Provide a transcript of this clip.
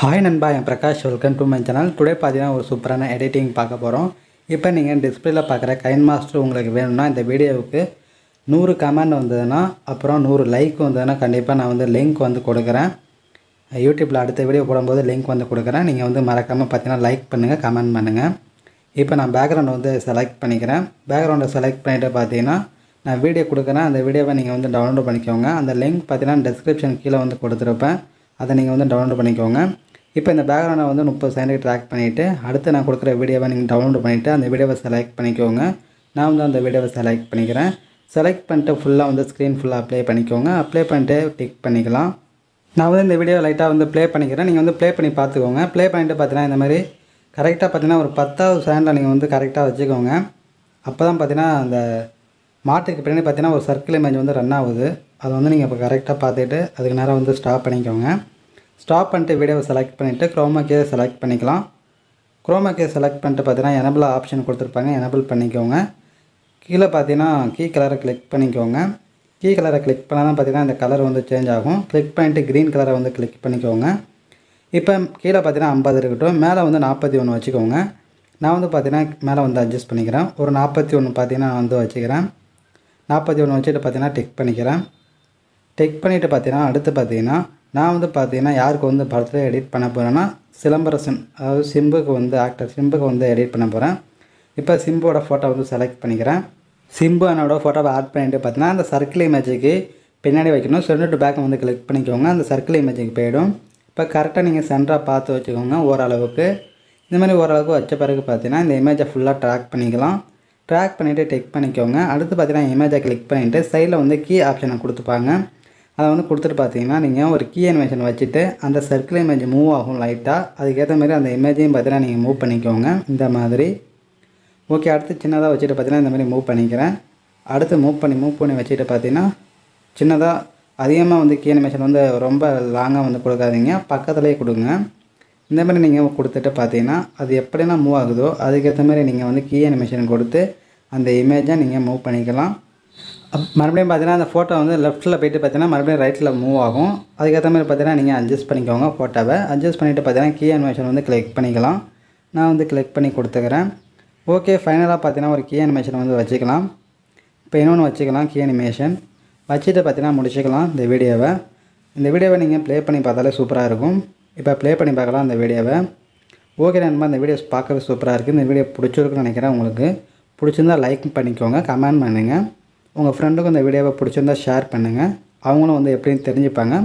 hi நண்பா என் Prakash welcome to my channel today பார்த்தீங்கன்னா ஒரு சூப்பரான எடிட்டிங் பார்க்க போகிறோம் இப்போ நீங்கள் டிஸ்பிளேல பார்க்குற கைன் மாஸ்டர் உங்களுக்கு வேணும்னா இந்த வீடியோவுக்கு நூறு கமெண்ட் வந்ததுன்னா அப்புறம் நூறு லைக் வந்ததுன்னா கண்டிப்பாக நான் வந்து லிங்க் வந்து கொடுக்குறேன் யூடியூப்பில் அடுத்த வீடியோ போடும்போது லிங்க் வந்து கொடுக்குறேன் நீங்கள் வந்து மறக்காமல் பார்த்தீங்கன்னா லைக் பண்ணுங்கள் கமெண்ட் பண்ணுங்கள் இப்போ நான் பேக்ரவுண்ட் வந்து செலக்ட் பண்ணிக்கிறேன் பேக்ரவுண்டை செலக்ட் பண்ணிவிட்டு பார்த்தீங்கன்னா நான் வீடியோ கொடுக்குறேன் அந்த வீடியோவை நீங்கள் வந்து டவுன்லோட் பண்ணிக்கோங்க அந்த லிங்க் பார்த்தீங்கன்னா டிஸ்கிரிப்ஷன் கீழே வந்து கொடுத்துருப்பேன் அதை நீங்கள் வந்து டவுன்லோட் பண்ணிக்கோங்க இப்போ இந்த பேக்ரவுண்டை வந்து முப்பது செகண்டுக்கு ட்ராக் பண்ணிவிட்டு அடுத்து நான் கொடுக்குற வீடியோவை நீங்கள் டவுன்லோட் பண்ணிவிட்டு அந்த வீடியோவை செலக்ட் பண்ணிக்கோங்க நான் வந்து அந்த வீடியோவை செலக்ட் பண்ணிக்கிறேன் செலக்ட் பண்ணிட்டு ஃபுல்லாக வந்து ஸ்க்ரீன் ஃபுல்லாக அப்ளை பண்ணிக்கோங்க அப்ளை பண்ணிட்டு டிக் பண்ணிக்கலாம் நான் வந்து இந்த வீடியோ லைட்டாக வந்து ப்ளே பண்ணிக்கிறேன் நீங்கள் வந்து ப்ளே பண்ணி பார்த்துக்கோங்க ப்ளே பண்ணிட்டு பார்த்தீங்கன்னா இந்த மாதிரி கரெக்டாக பார்த்தீங்கன்னா ஒரு பத்தாவது செகண்டில் நீங்கள் வந்து கரெக்டாக வச்சுக்கோங்க அப்போ தான் பார்த்தீங்கன்னா அந்த மாட்டுக்கு பின்னாடி பார்த்தீங்கன்னா ஒரு சர்க்கிள் இமேஜ் வந்து ரன் ஆகுது அதை வந்து நீங்கள் இப்போ கரெக்டாக பார்த்துட்டு அதுக்கு நேரம் வந்து ஸ்டாப் பண்ணிக்கோங்க ஸ்டாப் பண்ணிட்டு வீடியோவை செலக்ட் பண்ணிவிட்டு க்ரோமாக்கே செலக்ட் பண்ணிக்கலாம் க்ரோமாக்கே செலக்ட் பண்ணிட்டு பார்த்தீங்கன்னா எனபிள் ஆப்ஷன் கொடுத்துருப்பாங்க எனபிள் பண்ணிக்கோங்க கீழே பார்த்தீங்கன்னா கீ கலரை கிளிக் பண்ணிக்கோங்க கீ கலரை கிளிக் பண்ணால் தான் பார்த்தீங்கன்னா இந்த கலர் வந்து சேஞ்ச் ஆகும் கிளிக் பண்ணிவிட்டு க்ரீன் கலரை வந்து கிளிக் பண்ணிக்கோங்க இப்போ கீழே பார்த்தீங்கன்னா ஐம்பது இருக்கட்டும் மேலே வந்து நாற்பத்தி ஒன்று வச்சுக்கோங்க நான் வந்து பார்த்தீங்கன்னா மேலே வந்து அட்ஜஸ்ட் பண்ணிக்கிறேன் ஒரு நாற்பத்தி ஒன்று பார்த்தீங்கன்னா வந்து வச்சுக்கிறேன் நாற்பத்தி ஒன்று வச்சுட்டு பார்த்தீங்கன்னா டெக் பண்ணிக்கிறேன் டெக் பண்ணிவிட்டு பார்த்தீங்கன்னா அடுத்து பார்த்தீங்கன்னா நான் வந்து பார்த்தீங்கன்னா யாருக்கு வந்து படத்தில் எடிட் பண்ண போகிறேன்னா சிலம்பரசன் அதாவது சிம்புக்கு வந்து ஆக்டர் சிம்புக்கு வந்து எடிட் பண்ண போகிறேன் இப்போ சிம்புவோட ஃபோட்டோ வந்து செலக்ட் பண்ணிக்கிறேன் சிம்பு என்னோடய ஃபோட்டோவை ஆட் பண்ணிட்டு பார்த்தீங்கன்னா அந்த சர்க்கிள் இமேஜுக்கு பின்னாடி வைக்கணும் சென்டர் டு வந்து கிளிக் பண்ணிக்கோங்க அந்த சர்க்கிள் இமேஜுக்கு போயிடும் இப்போ கரெக்டாக நீங்கள் சென்டராக பார்த்து வச்சுக்கோங்க ஓரளவுக்கு இந்த மாதிரி ஓரளவுக்கு வச்ச பிறகு பார்த்தீங்கன்னா இந்த இமேஜை ஃபுல்லாக ட்ராக் பண்ணிக்கலாம் ட்ராக் பண்ணிவிட்டு டெக் பண்ணிக்கோங்க அடுத்து பார்த்தீங்கன்னா இமேஜை கிளிக் பண்ணிவிட்டு சைடில் வந்து கீ ஆப்ஷனை கொடுத்துப்பாங்க அதை வந்து கொடுத்துட்டு பார்த்தீங்கன்னா நீங்கள் ஒரு கீ அனிமேஷன் வச்சுட்டு அந்த சர்க்கிள் இமேஜ் மூவ் ஆகும் லைட்டாக அதுக்கேற்ற மாதிரி அந்த இமேஜையும் பார்த்தீங்கன்னா நீங்கள் மூவ் பண்ணிக்கோங்க இந்த மாதிரி ஓகே அடுத்து சின்னதாக வச்சுட்டு பார்த்தீங்கன்னா இந்த மாதிரி மூவ் பண்ணிக்கிறேன் அடுத்து மூவ் பண்ணி மூவ் பண்ணி வச்சுட்டு பார்த்தீங்கன்னா சின்னதாக அதிகமாக வந்து கீ அனிமேஷன் வந்து ரொம்ப லாங்காக வந்து கொடுக்காதீங்க பக்கத்துலேயே கொடுங்க இந்த மாதிரி நீங்கள் கொடுத்துட்டு பார்த்தீங்கன்னா அது எப்படின்னா மூவ் ஆகுதோ அதுக்கேற்ற மாதிரி நீங்கள் வந்து கீ அனிமேஷன் கொடுத்து அந்த இமேஜை நீங்கள் மூவ் பண்ணிக்கலாம் மறுபடியும் பார்த்தீங்கன்னா அந்த ஃபோட்டோ வந்து லெஃப்ட்டில் போயிட்டு பார்த்தீங்கன்னா மறுபடியும் ரைட்டில் மூவ் ஆகும் அதுக்கேற்ற மாதிரி பார்த்தீங்கன்னா நீங்கள் அட்ஜஸ்ட் பண்ணிக்கோங்க ஃபோட்டோவை அட்ஜஸ்ட் பண்ணிவிட்டு பார்த்தீங்கன்னா கீ அனிமேஷன் வந்து கிளிக் பண்ணிக்கலாம் நான் வந்து கிளிக் பண்ணி கொடுத்துக்கிறேன் ஓகே ஃபைனலாக பார்த்தீங்கன்னா ஒரு கீ அனிமேஷன் வந்து வச்சுக்கலாம் இப்போ இன்னொன்று வச்சுக்கலாம் கீ அனிமேஷன் வச்சுட்டு பார்த்தீங்கன்னா முடிச்சுக்கலாம் இந்த வீடியோவை இந்த வீடியோவை நீங்கள் ப்ளே பண்ணி பார்த்தாலே சூப்பராக இருக்கும் இப்போ ப்ளே பண்ணி பார்க்கலாம் அந்த வீடியோவை ஓகே நண்பா இந்த வீடியோஸ் பார்க்கவே சூப்பராக இருக்குது இந்த வீடியோ பிடிச்சிருக்குன்னு நினைக்கிறேன் உங்களுக்கு பிடிச்சிருந்தால் லைக் பண்ணிக்கோங்க கமெண்ட் பண்ணுங்கள் உங்கள் ஃப்ரெண்டுக்கும் இந்த வீடியோவை பிடிச்சிருந்தால் ஷேர் பண்ணுங்கள் அவங்களும் வந்து எப்படின்னு தெரிஞ்சுப்பாங்க